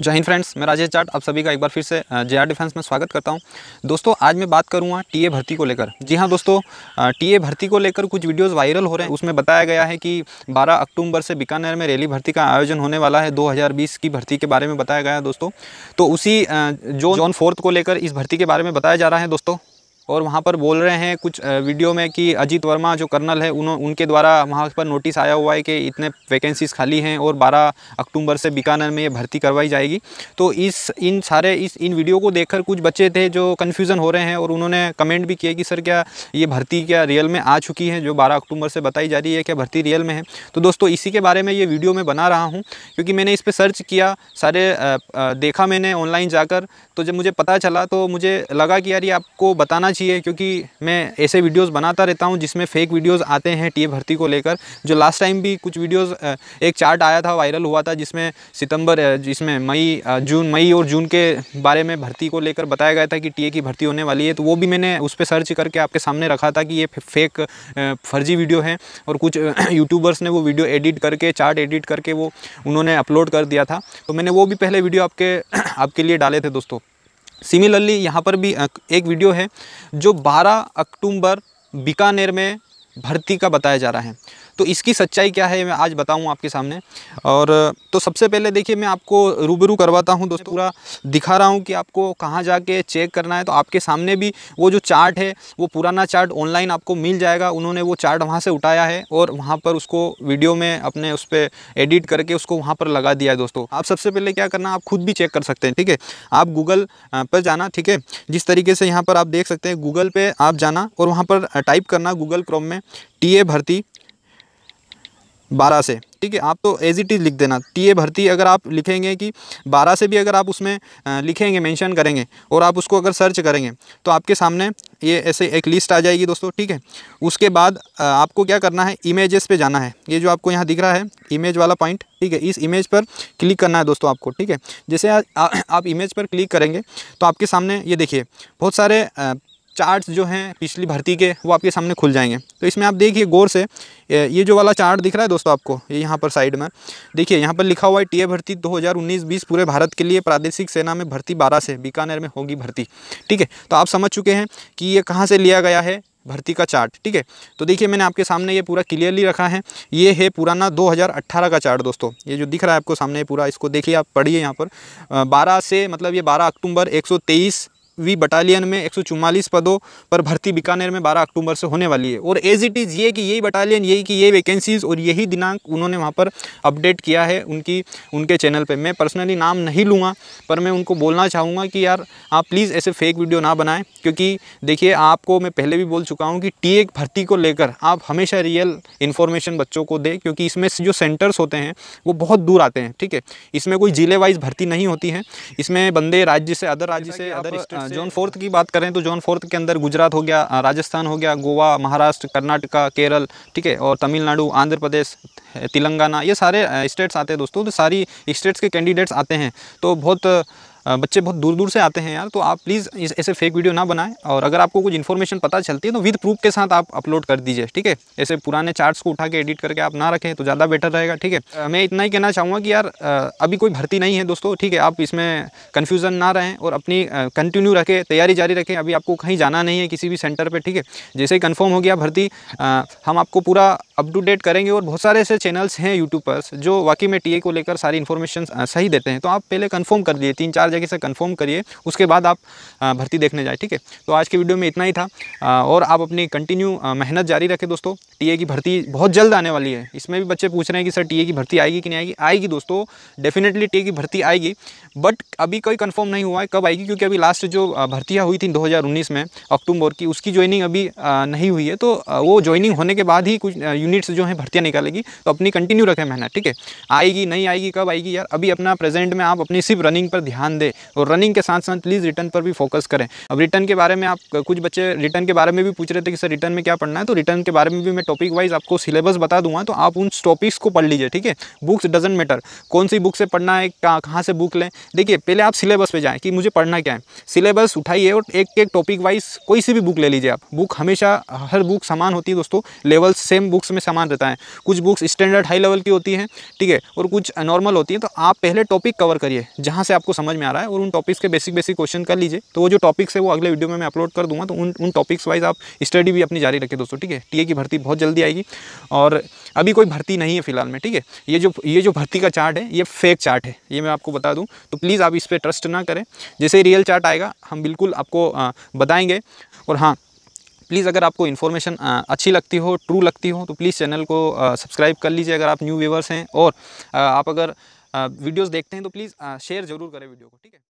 जय हिंद फ्रेंड्स मैं राजेश जाट आप सभी का एक बार फिर से जे आर डिफेंस में स्वागत करता हूं दोस्तों आज मैं बात करूंगा टीए भर्ती को लेकर जी हां दोस्तों टीए भर्ती को लेकर कुछ वीडियोस वायरल हो रहे हैं उसमें बताया गया है कि 12 अक्टूबर से बीकानेर में रैली भर्ती का आयोजन होने वाला है 2020 की भर्ती के बारे में बताया गया है दोस्तों तो उसी जोन जॉन फोर्थ को लेकर इस भर्ती के बारे में बताया जा रहा है दोस्तों और वहाँ पर बोल रहे हैं कुछ वीडियो में कि अजीत वर्मा जो कर्नल है उन उनके द्वारा वहाँ पर नोटिस आया हुआ है कि इतने वैकेंसीज़ खाली हैं और 12 अक्टूबर से बीकानेर में ये भर्ती करवाई जाएगी तो इस इन सारे इस इन वीडियो को देखकर कुछ बच्चे थे जो कन्फ्यूज़न हो रहे हैं और उन्होंने कमेंट भी किए कि सर क्या ये भर्ती क्या रियल में आ चुकी है जो बारह अक्टूबर से बताई जा रही है क्या भर्ती रियल में है तो दोस्तों इसी के बारे में ये वीडियो मैं बना रहा हूँ क्योंकि मैंने इस पर सर्च किया सारे देखा मैंने ऑनलाइन जाकर तो जब मुझे पता चला तो मुझे लगा कि यार ये आपको बताना चाहिए क्योंकि मैं ऐसे वीडियोस बनाता रहता हूँ जिसमें फेक वीडियोस आते हैं टीए भर्ती को लेकर जो लास्ट टाइम भी कुछ वीडियोस एक चार्ट आया था वायरल हुआ था जिसमें सितंबर जिसमें मई जून मई और जून के बारे में भर्ती को लेकर बताया गया था कि टीए की भर्ती होने वाली है तो वो भी मैंने उस पर सर्च करके आपके सामने रखा था कि ये फेक फर्जी वीडियो है और कुछ यूट्यूबर्स ने वो वीडियो एडिट करके चार्ट एडिट करके वो उन्होंने अपलोड कर दिया था तो मैंने वो भी पहले वीडियो आपके आपके लिए डाले थे दोस्तों सिमिलरली यहाँ पर भी एक वीडियो है जो 12 अक्टूबर बीकानेर में भर्ती का बताया जा रहा है तो इसकी सच्चाई क्या है मैं आज बताऊँ आपके सामने और तो सबसे पहले देखिए मैं आपको रूबरू करवाता हूँ दोस्तों पूरा दिखा रहा हूँ कि आपको कहाँ जाके चेक करना है तो आपके सामने भी वो जो चार्ट है वो पुराना चार्ट ऑनलाइन आपको मिल जाएगा उन्होंने वो चार्ट वहाँ से उठाया है और वहाँ पर उसको वीडियो में अपने उस पर एडिट करके उसको वहाँ पर लगा दिया है दोस्तों आप सबसे पहले क्या करना आप खुद भी चेक कर सकते हैं ठीक है आप गूगल पर जाना ठीक है जिस तरीके से यहाँ पर आप देख सकते हैं गूगल पे आप जाना और वहाँ पर टाइप करना गूगल क्रोम में टी भर्ती बारह से ठीक है आप तो एज इट इज़ लिख देना टीए भर्ती अगर आप लिखेंगे कि बारह से भी अगर आप उसमें लिखेंगे मेंशन करेंगे और आप उसको अगर सर्च करेंगे तो आपके सामने ये ऐसे एक लिस्ट आ जाएगी दोस्तों ठीक है उसके बाद आपको क्या करना है इमेजेस पे जाना है ये जो आपको यहाँ दिख रहा है इमेज वाला पॉइंट ठीक है इस इमेज पर क्लिक करना है दोस्तों आपको ठीक है जैसे आ, आ, आप इमेज पर क्लिक करेंगे तो आपके सामने ये देखिए बहुत सारे चार्ट्स जो हैं पिछली भर्ती के वो आपके सामने खुल जाएंगे तो इसमें आप देखिए गौर से ये जो वाला चार्ट दिख रहा है दोस्तों आपको ये यहाँ पर साइड में देखिए यहाँ पर लिखा हुआ है टीए भर्ती 2019-20 पूरे भारत के लिए प्रादेशिक सेना में भर्ती 12 से बीकानेर में होगी भर्ती ठीक है तो आप समझ चुके हैं कि ये कहाँ से लिया गया है भर्ती का चार्ट ठीक है तो देखिए मैंने आपके सामने ये पूरा क्लियरली रखा है ये है पुराना 2018 का चार्ट दोस्तों ये जो दिख रहा है आपको सामने पूरा इसको देखिए आप पढ़िए यहाँ पर 12 से मतलब ये 12 अक्टूबर वी बटालियन में एक पदों पर भर्ती बीकानेर में 12 अक्टूबर से होने वाली है और एज इट इज़ ये कि यही बटालियन यही कि ये वैकेंसीज़ और यही दिनांक उन्होंने वहाँ पर अपडेट किया है उनकी उनके चैनल पर मैं पर्सनली नाम नहीं लूँगा पर मैं उनको बोलना चाहूँगा कि यार आप प्लीज़ ऐसे फेक वीडियो ना बनाएं क्योंकि देखिए आपको मैं पहले भी बोल चुका हूँ कि टी भर्ती को लेकर आप हमेशा रियल इन्फॉर्मेशन बच्चों को दें क्योंकि इसमें जो सेंटर्स होते हैं वो बहुत दूर आते हैं ठीक है इसमें कोई ज़िले वाइज भर्ती नहीं होती है इसमें बंदे राज्य से अदर राज्य से अदर हाँ, जोन फोर्थ की बात करें तो जोन फोर्थ के अंदर गुजरात हो गया राजस्थान हो गया गोवा महाराष्ट्र कर्नाटका केरल ठीक है और तमिलनाडु आंध्र प्रदेश तेलंगाना ये सारे स्टेट्स आते हैं दोस्तों तो सारी स्टेट्स के कैंडिडेट्स आते हैं तो बहुत बच्चे बहुत दूर दूर से आते हैं यार तो आप प्लीज़ ऐसे फेक वीडियो ना बनाएं और अगर आपको कुछ इन्फॉर्मेशन पता चलती है तो विद प्रूफ के साथ आप अपलोड कर दीजिए ठीक है ऐसे पुराने चार्ट्स को उठा के एडिट करके आप ना रखें तो ज़्यादा बेटर रहेगा ठीक है मैं इतना ही कहना चाहूँगा कि यार अभी कोई भर्ती नहीं है दोस्तों ठीक है आप इसमें कन्फ्यूज़न ना रहें और अपनी कंटिन्यू रखें तैयारी जारी रखें अभी आपको कहीं जाना नहीं है किसी भी सेंटर पर ठीक है जैसे ही कन्फर्म हो गया भर्ती हम आपको पूरा अप टू डेट करेंगे और बहुत सारे ऐसे चैनल्स हैं यूट्यूब पर जो वाकई में टीए को लेकर सारी इन्फॉर्मेशन सही देते हैं तो आप पहले कंफर्म कर दिए तीन चार जगह से कंफर्म करिए उसके बाद आप भर्ती देखने जाए ठीक है तो आज के वीडियो में इतना ही था और आप अपनी कंटिन्यू मेहनत जारी रखें दोस्तों टीए की भर्ती बहुत जल्द आने वाली है इसमें भी बच्चे पूछ रहे हैं कि सर टीए की भर्ती आएगी कि नहीं आएगी आएगी दोस्तों डेफिनेटली टीए की भर्ती आएगी बट अभी कोई कंफर्म नहीं हुआ है कब आएगी क्योंकि अभी लास्ट जो भर्तियाँ हुई थी 2019 में अक्टूबर की उसकी ज्वाइनिंग अभी नहीं हुई है तो वो ज्वाइनिंग होने के बाद ही कुछ यूनिट्स जो हैं भर्तियाँ निकालेगी तो अपनी कंटिन्यू रखें मेहनत ठीक है आएगी नहीं आएगी कब आएगी यार अभी अपना प्रेजेंट में आप अपनी सिर्फ रनिंग पर ध्यान दें और रनिंग के साथ साथ प्लीज़ रिटर्न पर भी फोकस करें अब रिटर्न के बारे में आप कुछ बच्चे रिटर्न के बारे में भी पूछ रहे थे कि सर रिटर्न में क्या पढ़ना है तो रिटर्न के बारे में भी मैं टॉपिक वाइज आपको सिलेबस बता दूंगा तो आप उन टॉपिक्स को पढ़ लीजिए ठीक है बुक्स डजेंट मैटर कौन सी बुक से पढ़ना है कहाँ कहाँ से बुक लें देखिए पहले आप सिलेबस पे जाएं कि मुझे पढ़ना क्या है सिलेबस उठाइए और एक एक टॉपिक वाइज कोई सी भी बुक ले लीजिए आप बुक हमेशा हर बुक समान होती है दोस्तों लेवल सेम बुक्स में समान रहता है कुछ बुक्स स्टैंडर्ड हाई लेवल की होती है ठीक है और कुछ नॉर्मल होती है तो आप पहले टॉपिक कवर करिए जहाँ से आपको समझ में आ रहा है और उन टॉपिक्स के बेसिक बेसिक क्वेश्चन कर लीजिए तो वो जो टॉपिक्स है वो अगले वीडियो में मैं अपलोड कर दूँगा तो उन उन टॉपिक्स वाइज आप स्टडी भी अपनी जारी रखें दोस्तों ठीक है टीए की भर्ती बहुत बहुत जल्दी आएगी और अभी कोई भर्ती नहीं है फिलहाल में ठीक है ये जो ये जो भर्ती का चार्ट है ये फेक चार्ट है ये मैं आपको बता दूं तो प्लीज़ आप इस पर ट्रस्ट ना करें जैसे रियल चार्ट आएगा हम बिल्कुल आपको बताएँगे और हाँ प्लीज़ अगर आपको इन्फॉर्मेशन अच्छी लगती हो ट्रू लगती हो तो प्लीज़ चैनल को सब्सक्राइब कर लीजिए अगर आप न्यू व्यूवर्स हैं और आप अगर वीडियोस देखते हैं तो प्लीज़ शेयर ज़रूर करें वीडियो को ठीक है